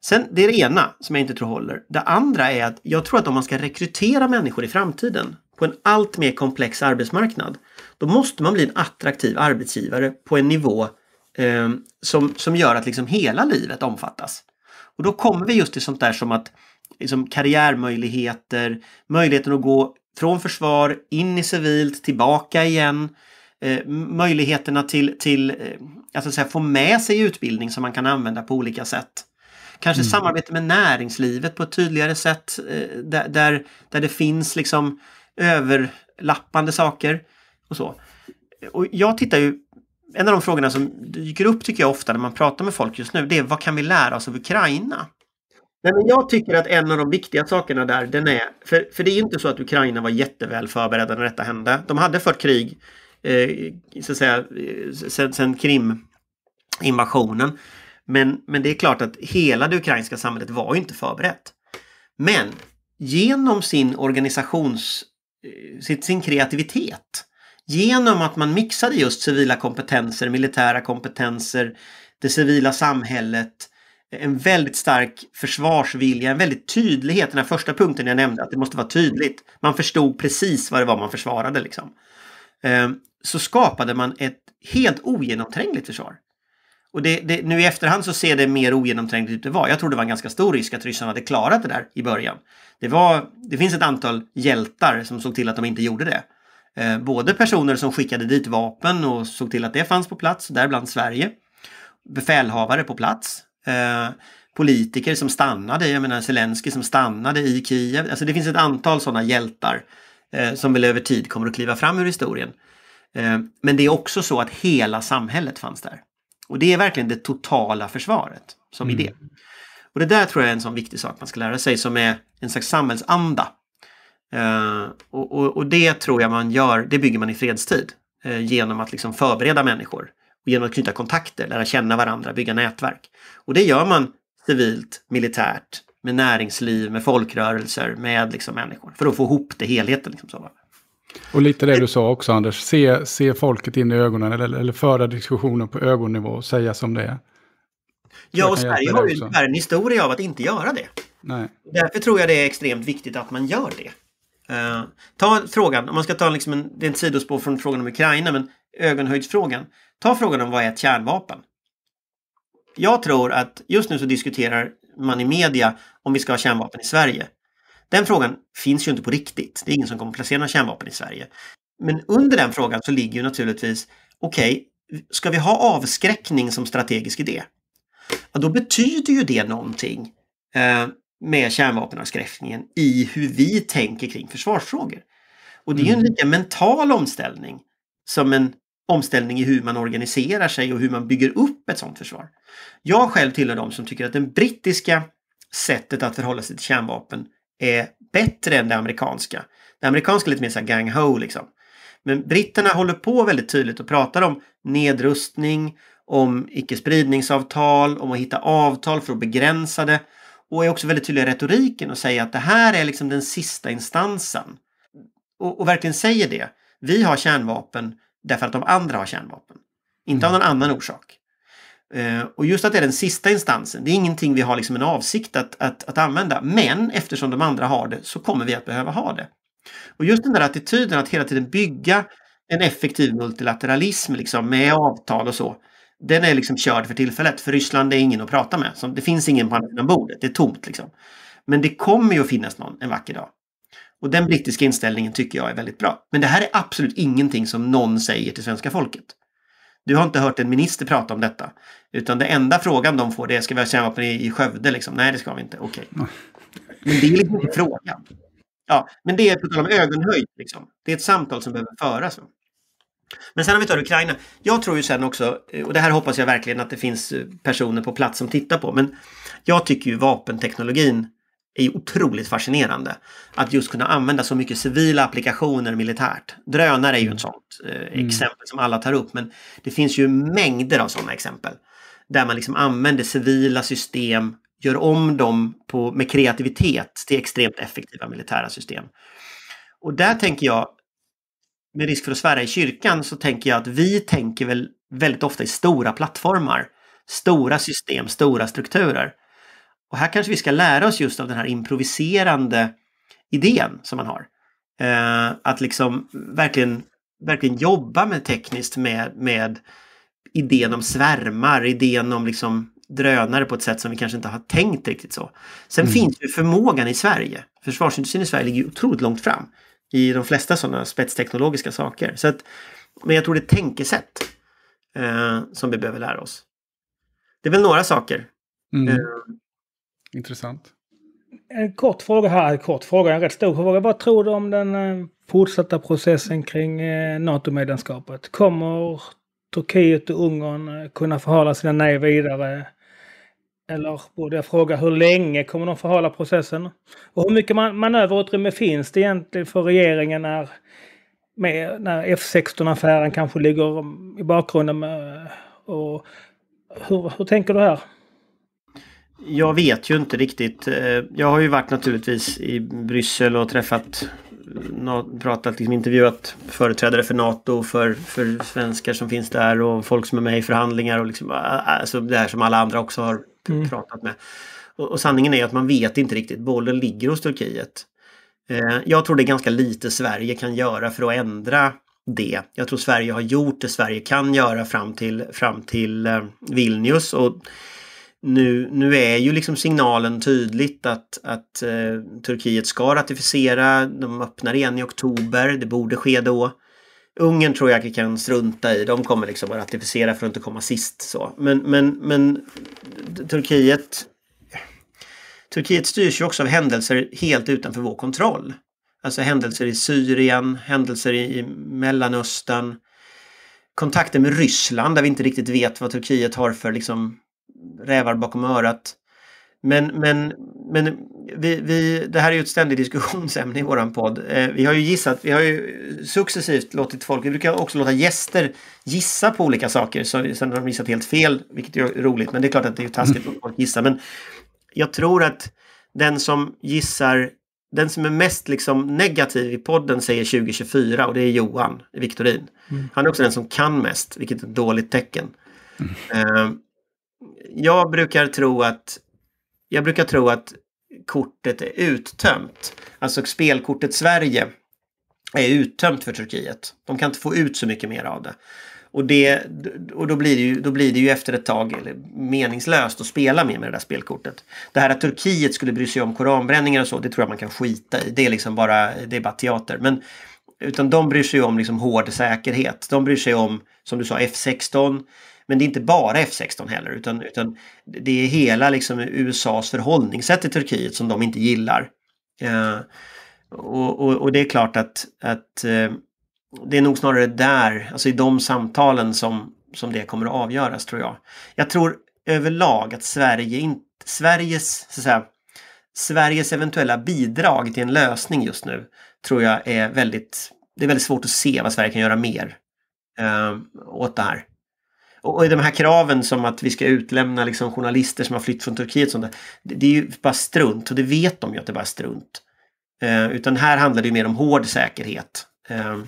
Sen, det är det ena som jag inte tror håller. Det andra är att jag tror att om man ska rekrytera människor i framtiden på en allt mer komplex arbetsmarknad, då måste man bli en attraktiv arbetsgivare på en nivå eh, som, som gör att liksom hela livet omfattas. Och då kommer vi just till sånt där som att liksom karriärmöjligheter, möjligheten att gå från försvar in i civilt, tillbaka igen. Eh, möjligheterna till, till eh, alltså säga, få med sig utbildning som man kan använda på olika sätt. Kanske mm. samarbete med näringslivet på ett tydligare sätt eh, där, där, där det finns liksom överlappande saker. Och så. Och jag tittar ju, en av de frågorna som dyker upp tycker jag ofta när man pratar med folk just nu, det är vad kan vi lära oss av Ukraina? Nej, men jag tycker att en av de viktiga sakerna där, den är, för, för det är inte så att Ukraina var jätteväl förberedda när detta hände. De hade fört krig Eh, så att säga, sen, sen Krim-invasionen. Men, men det är klart att hela det ukrainska samhället var inte förberett. Men genom sin organisations, eh, sin, sin kreativitet, genom att man mixade just civila kompetenser, militära kompetenser, det civila samhället, en väldigt stark försvarsvilja, en väldigt tydlighet. Den här första punkten jag nämnde, att det måste vara tydligt. Man förstod precis vad det var man försvarade. Liksom. Ehm, så skapade man ett helt ogenomträngligt försvar. Och det, det, nu i efterhand så ser det mer ogenomträngligt ut det var. Jag tror det var en ganska stor risk att ryssarna hade klarat det där i början. Det, var, det finns ett antal hjältar som såg till att de inte gjorde det. Eh, både personer som skickade dit vapen och såg till att det fanns på plats, däribland Sverige. Befälhavare på plats. Eh, politiker som stannade, jag menar Zelenskyj som stannade i Kiev. Alltså det finns ett antal sådana hjältar eh, som väl över tid kommer att kliva fram ur historien. Eh, men det är också så att hela samhället fanns där. Och det är verkligen det totala försvaret som mm. idé. Och det där tror jag är en sån viktig sak man ska lära sig som är en slags samhällsanda. Eh, och, och, och det tror jag man gör, det bygger man i fredstid eh, genom att liksom förbereda människor. Och genom att knyta kontakter, lära känna varandra, bygga nätverk. Och det gör man civilt, militärt, med näringsliv, med folkrörelser, med liksom människor. För att få ihop det, helheten. Liksom så. Och lite det du sa också Anders, se, se folket in i ögonen eller, eller föra diskussionen på ögonnivå och säga som det är. Ja, och Sverige har ju tyvärr en historia av att inte göra det. Nej. Därför tror jag det är extremt viktigt att man gör det. Uh, ta frågan, om man ska ta liksom en, det är ett sidospår från frågan om Ukraina, men ögonhöjdsfrågan. Ta frågan om vad är ett kärnvapen? Jag tror att just nu så diskuterar man i media om vi ska ha kärnvapen i Sverige. Den frågan finns ju inte på riktigt. Det är ingen som kommer placera kärnvapen i Sverige. Men under den frågan så ligger ju naturligtvis, okej, okay, ska vi ha avskräckning som strategisk idé? Ja, då betyder ju det någonting eh, med kärnvapenavskräckningen i hur vi tänker kring försvarsfrågor. Och det är ju en mm. lika mental omställning som en omställning i hur man organiserar sig och hur man bygger upp ett sådant försvar. Jag själv tillhör de som tycker att det brittiska sättet att förhålla sig till kärnvapen är bättre än det amerikanska. Det amerikanska är lite mer så gang-ho liksom. Men britterna håller på väldigt tydligt och pratar om nedrustning, om icke-spridningsavtal, om att hitta avtal för att begränsa det. Och är också väldigt tydliga i retoriken och säger att det här är liksom den sista instansen. Och, och verkligen säger det. Vi har kärnvapen därför att de andra har kärnvapen. Inte mm. av någon annan orsak. Eh, och just att det är den sista instansen, det är ingenting vi har liksom en avsikt att, att, att använda. Men eftersom de andra har det så kommer vi att behöva ha det. Och just den där attityden att hela tiden bygga en effektiv multilateralism liksom, med avtal och så. Den är liksom körd för tillfället, för Ryssland är ingen att prata med. Så det finns ingen på andra sidan bordet, det är tomt. Liksom. Men det kommer ju att finnas någon en vacker dag. Och den brittiska inställningen tycker jag är väldigt bra. Men det här är absolut ingenting som någon säger till svenska folket. Du har inte hört en minister prata om detta. Utan den enda frågan de får det är ska vi ha kärnvapen i, Skövde? Liksom? Nej, det ska vi inte. Okej. Okay. Men det är liksom inte frågan. Ja, men det är på tal om ögonhöjd. Liksom. Det är ett samtal som behöver föras. Men sen har vi tar Ukraina. Jag tror ju sen också, eh, och det här hoppas jag verkligen att det finns eh, personer på plats som tittar på, men jag tycker ju vapenteknologin är ju otroligt fascinerande. Att just kunna använda så mycket civila applikationer militärt. Drönare är ju ett mm. sånt eh, mm. exempel mm. som alla tar upp, men det finns ju mängder av sådana exempel. Där man liksom använder civila system, gör om dem på, med kreativitet till extremt effektiva militära system. Och där tänker jag, med risk för att svära i kyrkan, så tänker jag att vi tänker väl väldigt ofta i stora plattformar, stora system, stora strukturer. Och här kanske vi ska lära oss just av den här improviserande idén som man har. Eh, att liksom verkligen, verkligen jobba med tekniskt med, med idén om svärmar, idén om liksom drönare på ett sätt som vi kanske inte har tänkt riktigt så. Sen mm. finns ju förmågan i Sverige. Försvarsindustrin i Sverige ligger ju otroligt långt fram i de flesta sådana spetsteknologiska saker. Så att, men jag tror det är tänkesätt eh, som vi behöver lära oss. Det är väl några saker. Mm. Eh, Intressant. En kort fråga här, kort fråga, en rätt stor fråga. Vad tror du om den eh, fortsatta processen kring eh, NATO-medlemskapet? Kommer Turkiet och Ungern eh, kunna förhala sina nej vidare? Eller borde jag fråga hur länge kommer de förhala processen? Och hur mycket manöverutrymme finns det egentligen för regeringen när, när F16-affären kanske ligger i bakgrunden? Med, och hur, hur tänker du här? Jag vet ju inte riktigt. Eh, jag har ju varit naturligtvis i Bryssel och träffat pratat, liksom intervjuat företrädare för NATO, för, för svenskar som finns där och folk som är med i förhandlingar och liksom, ah, ah, alltså det här som alla andra också har mm. pratat med. Och, och, sanningen är att man vet inte riktigt, bollen ligger hos Turkiet. Eh, jag tror det är ganska lite Sverige kan göra för att ändra det. Jag tror Sverige har gjort det Sverige kan göra fram till, fram till eh, Vilnius. Och nu, nu är ju liksom signalen tydligt att, att eh, Turkiet ska ratificera. De öppnar igen i oktober. Det borde ske då. Ungern tror jag att vi kan strunta i. De kommer liksom att ratificera för att inte komma sist. Så. Men, men, men Turkiet Turkiet styrs ju också av händelser helt utanför vår kontroll. Alltså händelser i Syrien, händelser i Mellanöstern, kontakter med Ryssland där vi inte riktigt vet vad Turkiet har för liksom rävar bakom örat. Men, men, men vi, vi, det här är ju ett ständigt diskussionsämne i våran podd. Eh, vi har ju gissat, vi har ju successivt låtit folk, vi brukar också låta gäster gissa på olika saker, så, sen har de gissat helt fel, vilket är roligt, men det är klart att det är taskigt att folk gissar. Men jag tror att den som gissar, den som är mest liksom negativ i podden säger 2024 och det är Johan Viktorin. Mm. Han är också den som kan mest, vilket är ett dåligt tecken. Mm. Eh, jag brukar tro att jag brukar tro att kortet är uttömt. Alltså spelkortet Sverige är uttömt för Turkiet. De kan inte få ut så mycket mer av det. Och, det, och då, blir det ju, då blir det ju efter ett tag meningslöst att spela med, med det där spelkortet. Det här att Turkiet skulle bry sig om koranbränningar och så, det tror jag man kan skita i. Det är liksom bara, det är bara teater. Men, utan de bryr sig om liksom hård säkerhet. De bryr sig om, som du sa, F16. Men det är inte bara F16 heller utan, utan det är hela liksom USAs förhållningssätt till Turkiet som de inte gillar. Eh, och, och, och, det är klart att, att eh, det är nog snarare där, alltså i de samtalen som, som det kommer att avgöras tror jag. Jag tror överlag att Sverige inte, Sveriges, så att säga, Sveriges eventuella bidrag till en lösning just nu tror jag är väldigt, det är väldigt svårt att se vad Sverige kan göra mer eh, åt det här. Och, i de här kraven som att vi ska utlämna liksom journalister som har flytt från Turkiet. Sånt där, det, det, är ju bara strunt och det vet de ju att det bara är strunt. Eh, utan här handlar det mer om hård säkerhet. Eh,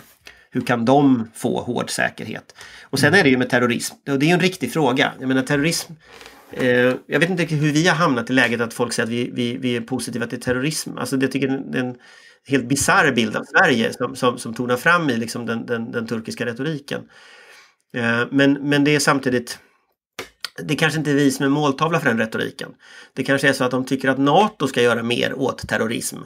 hur kan de få hård säkerhet? Och sen mm. är det ju med terrorism. Och det är ju en riktig fråga. Jag menar terrorism eh, jag vet inte hur vi har hamnat i läget att folk säger att vi, vi, vi är positiva till terrorism. Alltså det tycker det är en helt bisarr bild av Sverige som, som, som tonar fram i liksom den, den, den turkiska retoriken. Eh, men, men det är samtidigt det kanske inte är vi som är måltavla för den retoriken. Det kanske är så att de tycker att Nato ska göra mer åt terrorism.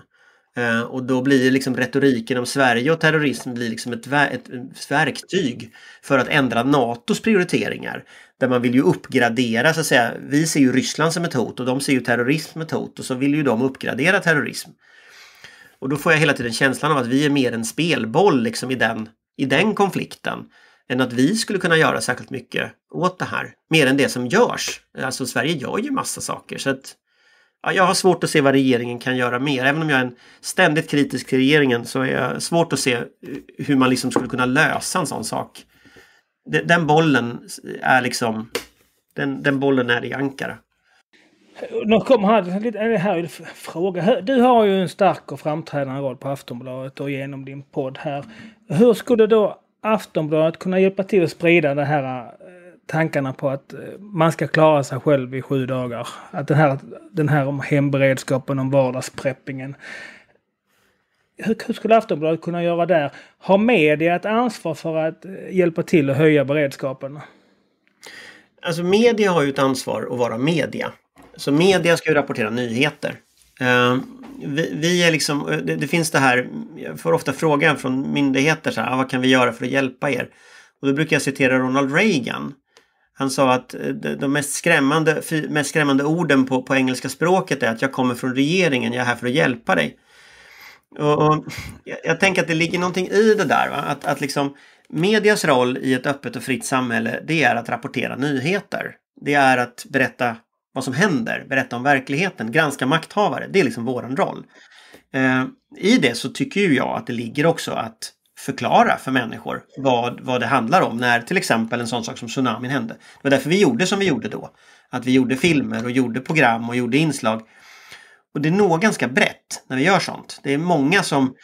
Eh, och då blir liksom retoriken om Sverige och terrorism blir liksom ett, ett verktyg för att ändra Natos prioriteringar. Där man vill ju uppgradera, så att säga, vi ser ju Ryssland som ett hot och de ser ju terrorism som ett hot och så vill ju de uppgradera terrorism. Och då får jag hela tiden känslan av att vi är mer en spelboll liksom i den, i den konflikten än att vi skulle kunna göra särskilt mycket åt det här. Mer än det som görs. Alltså Sverige gör ju massa saker. Så att, ja, jag har svårt att se vad regeringen kan göra mer. Även om jag är en ständigt kritisk till regeringen så är jag svårt att se hur man liksom skulle kunna lösa en sån sak. Den bollen är liksom, den, den bollen är i Ankara. Nu kommer här en fråga. Du har ju en stark och framträdande roll på Aftonbladet och genom din podd här. Hur skulle då Aftonbladet kunna hjälpa till att sprida de här eh, tankarna på att eh, man ska klara sig själv i sju dagar? Att den här, den här om hemberedskapen, om vardagspreppingen. Hur, hur skulle Aftonbladet kunna göra där? Har media ett ansvar för att eh, hjälpa till att höja beredskapen? Alltså media har ju ett ansvar att vara media. Så media ska ju rapportera nyheter. Ehm, vi, vi, är liksom, det, det, finns det här, jag får ofta frågan från myndigheter så här, ah, vad kan vi göra för att hjälpa er? Och då brukar jag citera Ronald Reagan. Han sa att eh, de mest skrämmande, mest skrämmande orden på, på engelska språket är att jag kommer från regeringen, jag är här för att hjälpa dig. Och, och jag, jag, tänker att det ligger någonting i det där, va? Att, att liksom, medias roll i ett öppet och fritt samhälle, det är att rapportera nyheter. Det är att berätta vad som händer, berätta om verkligheten, granska makthavare. Det är liksom våran roll. Eh, I det så tycker ju jag att det ligger också att förklara för människor vad, vad det handlar om när till exempel en sån sak som tsunamin hände. Det var därför vi gjorde som vi gjorde då. Att vi gjorde filmer och gjorde program och gjorde inslag. Och det når ganska brett när vi gör sånt. Det är många som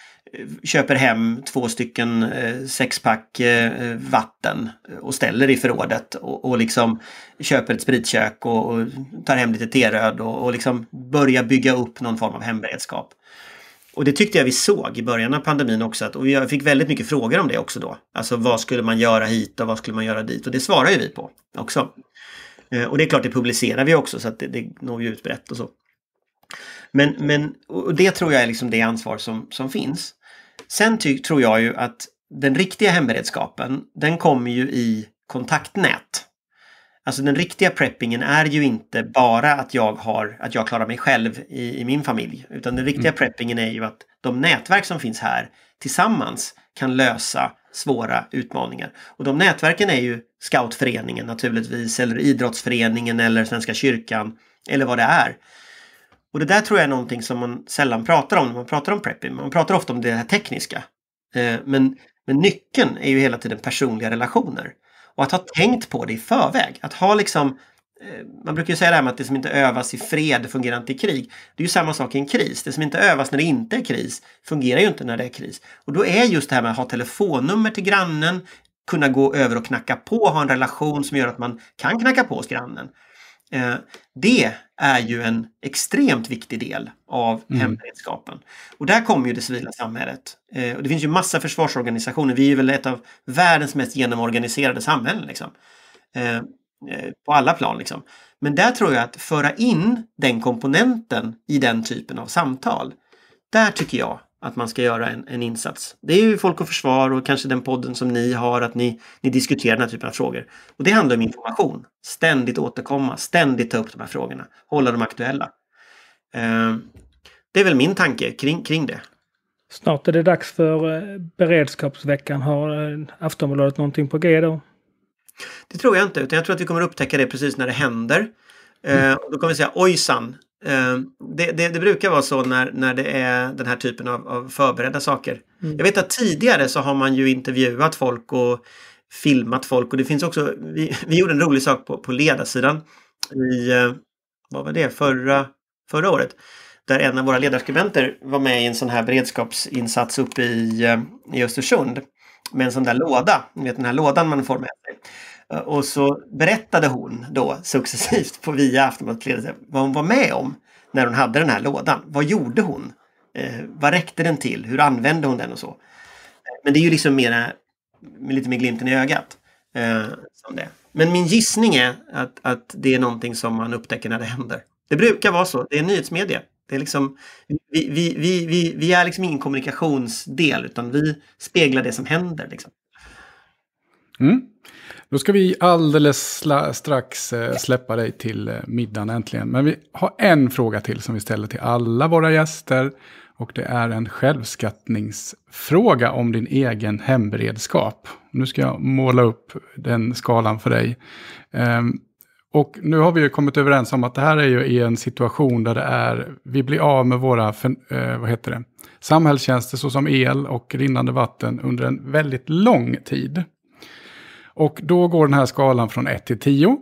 köper hem två stycken eh, sexpack eh, vatten och ställer i förrådet och, och liksom köper ett spritkök och, och tar hem lite teröd och, och liksom börjar bygga upp någon form av hemberedskap. Och det tyckte jag vi såg i början av pandemin också. Att, och jag fick väldigt mycket frågor om det också då. Alltså vad skulle man göra hit och vad skulle man göra dit? Och det svarar ju vi på också. Eh, och det är klart, det publicerar vi också så att det, det når ju ut brett och så. Men, men och det tror jag är liksom det ansvar som, som finns. Sen ty- tror jag ju att den riktiga hemberedskapen, den kommer ju i kontaktnät. Alltså den riktiga preppingen är ju inte bara att jag, har, att jag klarar mig själv i, i min familj. Utan den riktiga mm. preppingen är ju att de nätverk som finns här tillsammans kan lösa svåra utmaningar. Och de nätverken är ju Scoutföreningen naturligtvis, eller idrottsföreningen eller Svenska kyrkan, eller vad det är. Och det där tror jag är någonting som man sällan pratar om när man pratar om prepping. Man pratar ofta om det här tekniska. Eh, men, men nyckeln är ju hela tiden personliga relationer. Och att ha tänkt på det i förväg. Att ha liksom eh, man brukar ju säga det här med att det som inte övas i fred fungerar inte i krig. Det är ju samma sak i en kris. Det som inte övas när det inte är kris fungerar ju inte när det är kris. Och då är just det här med att ha telefonnummer till grannen, kunna gå över och knacka på, ha en relation som gör att man kan knacka på hos grannen. Eh, det är ju en extremt viktig del av mm. hemberedskapen. Och där kommer ju det civila samhället. Eh, och det finns ju massa försvarsorganisationer. Vi är väl ett av världens mest genomorganiserade samhällen. Liksom. Eh, på alla plan. Liksom. Men där tror jag att föra in den komponenten i den typen av samtal. Där tycker jag att man ska göra en, en, insats. Det är ju Folk och Försvar och kanske den podden som ni har, att ni, ni diskuterar den här typen av frågor. Och det handlar om information. Ständigt återkomma, ständigt ta upp de här frågorna, hålla dem aktuella. Eh, det är väl min tanke kring, kring det. Snart är det dags för eh, beredskapsveckan. Har eh, Aftonbladet någonting på g då? Det tror jag inte, utan jag tror att vi kommer upptäcka det precis när det händer. Eh, mm. Eh, då kommer vi säga ojsan, Ehm, det, det, det, brukar vara så när, när det är den här typen av, av förberedda saker. Mm. Jag vet att tidigare så har man ju intervjuat folk och filmat folk och det finns också, vi, vi gjorde en rolig sak på, på ledarsidan i, eh, vad var det, förra, förra året. Där en av våra ledarskribenter var med i en sån här beredskapsinsats uppe i, eh, i Östersund. Med en sån där låda, ni vet den här lådan man får med sig. Eh, och så berättade hon då successivt på via Aftonbladet vad hon var med om när hon hade den här lådan. Vad gjorde hon? Eh, vad räckte den till? Hur använde hon den och så? Eh, men det är ju liksom mera, med lite mer glimten i ögat. Eh, som det. Men min gissning är att, att det är någonting som man upptäcker när det händer. Det brukar vara så, det är nyhetsmedia. Det är liksom, vi, vi, vi, vi, vi är liksom ingen kommunikationsdel utan vi speglar det som händer. Liksom. Mm. Då ska vi alldeles strax eh, släppa dig till eh, middagen äntligen. Men vi har en fråga till som vi ställer till alla våra gäster. Och det är en självskattningsfråga om din egen hemberedskap. Nu ska jag måla upp den skalan för dig. Ehm, och nu har vi ju kommit överens om att det här är ju i en situation där det är, vi blir av med våra, eh, vad heter det, samhällstjänster såsom el och rinnande vatten under en väldigt lång tid. Och då går den här skalan från 1 till 10.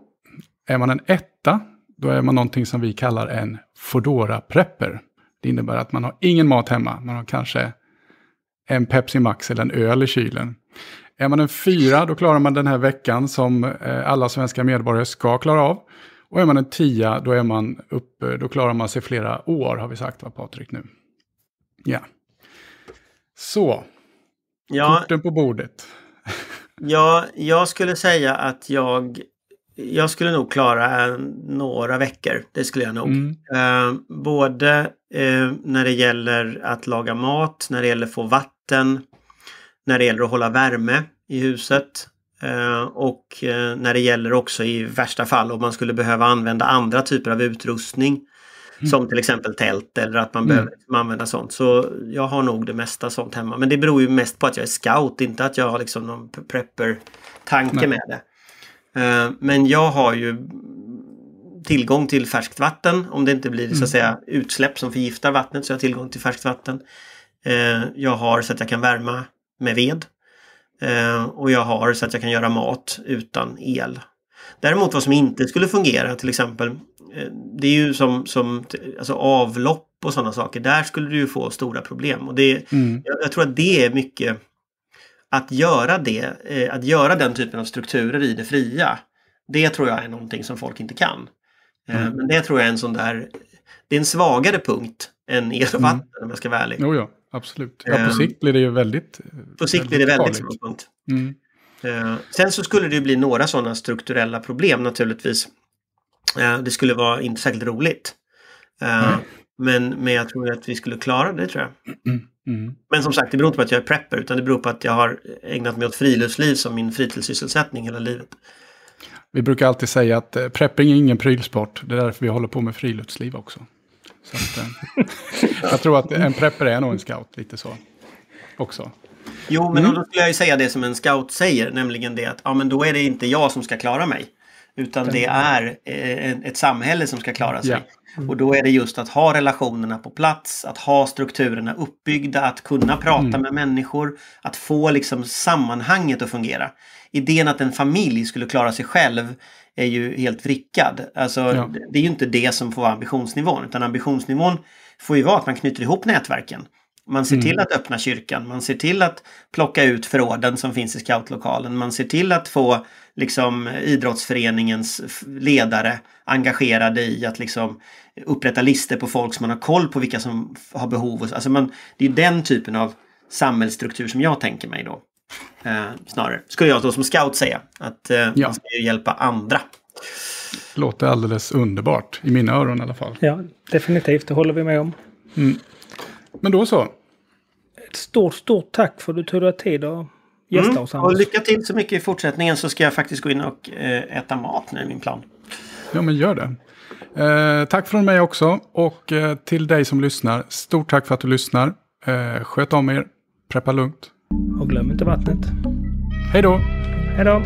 Är man en etta, då är man någonting som vi kallar en fodora prepper Det innebär att man har ingen mat hemma. Man har kanske en Pepsi Max eller en öl i kylen. Är man en fyra, då klarar man den här veckan som eh, alla svenska medborgare ska klara av. Och är man en tia, då, är man uppe, då klarar man sig flera år, har vi sagt, va Patrik nu? Ja. Så, ja. korten på bordet. Ja, jag skulle säga att jag, jag skulle nog klara några veckor. Det skulle jag nog. Mm. Eh, både eh, när det gäller att laga mat, när det gäller att få vatten, när det gäller att hålla värme i huset. Eh, och eh, när det gäller också i värsta fall om man skulle behöva använda andra typer av utrustning Mm. Som till exempel tält eller att man mm. behöver liksom använda sånt. Så jag har nog det mesta sånt hemma. Men det beror ju mest på att jag är scout, inte att jag har liksom någon prepper-tanke med det. Eh, men jag har ju tillgång till färskt vatten om det inte blir mm. så att mm. säga, utsläpp som förgiftar vattnet så jag har tillgång till färskt vatten. Eh, jag har så att jag kan värma med ved. Eh, och jag har så att jag kan göra mat utan el. Däremot vad som inte skulle fungera till exempel Eh, det är ju som, som alltså avlopp och sådana saker. Där skulle du få stora problem. Och det, mm. jag, jag, tror att det är mycket att göra det, eh, att göra den typen av strukturer i det fria. Det tror jag är någonting som folk inte kan. Eh, mm. Eh, men det tror jag är en sån där, det är en svagare punkt än el och mm. vatten mm. om jag ska vara ärlig. Jo, ja, absolut. Ja, på ehm. sikt blir det ju väldigt eh, På sikt blir det väldigt svag punkt. Mm. Sen så skulle det ju bli några sådana strukturella problem naturligtvis. Eh, det skulle vara inte särskilt roligt. Mm. Men, men jag tror att vi skulle klara det tror jag. Mm, mm. Men som sagt, det beror inte på att jag är prepper utan det beror på att jag har ägnat mig åt friluftsliv som min fritidssysselsättning hela livet. Vi brukar alltid säga att eh, prepping är ingen prylsport. Det är därför vi håller på med friluftsliv också. Att, jag tror att en prepper är nog en scout, lite så. Också. Jo, men mm. då skulle jag ju säga det som en scout säger, nämligen det att ja, men då är det inte jag som ska klara mig. Utan det är eh, ett samhälle som ska klara sig. Yeah. Mm. Och då är det just att ha relationerna på plats, att ha strukturerna uppbyggda, att kunna prata mm. med människor, att få liksom sammanhanget att fungera. Idén att en familj skulle klara sig själv är ju helt vrickad. Alltså, ja. Det är ju inte det som får vara ambitionsnivån, utan ambitionsnivån får ju vara att man knyter ihop nätverken. Man ser till mm. att öppna kyrkan, man ser till att plocka ut förråden som finns i scoutlokalen, man ser till att få liksom, idrottsföreningens ledare engagerade i att liksom, upprätta listor på folk som man har koll på vilka som har behov. Alltså man, det är den typen av samhällsstruktur som jag tänker mig då. Eh, snarare, skulle jag då som scout säga, att eh, ja. man ska ju hjälpa andra. Låter alldeles underbart, i mina öron i alla fall. Ja, definitivt, det håller vi med om. Mm. Men då så. Ett stort, stort tack för att du tog dig tid att gästa mm. oss. Och lycka till så mycket i fortsättningen så ska jag faktiskt gå in och eh, äta mat nu i min plan. Ja, men gör det. Eh, tack från mig också. Och eh, till dig som lyssnar, stort tack för att du lyssnar. Eh, sköt om er, preppa lugnt. Och glöm inte vattnet. Hej då! Hej då!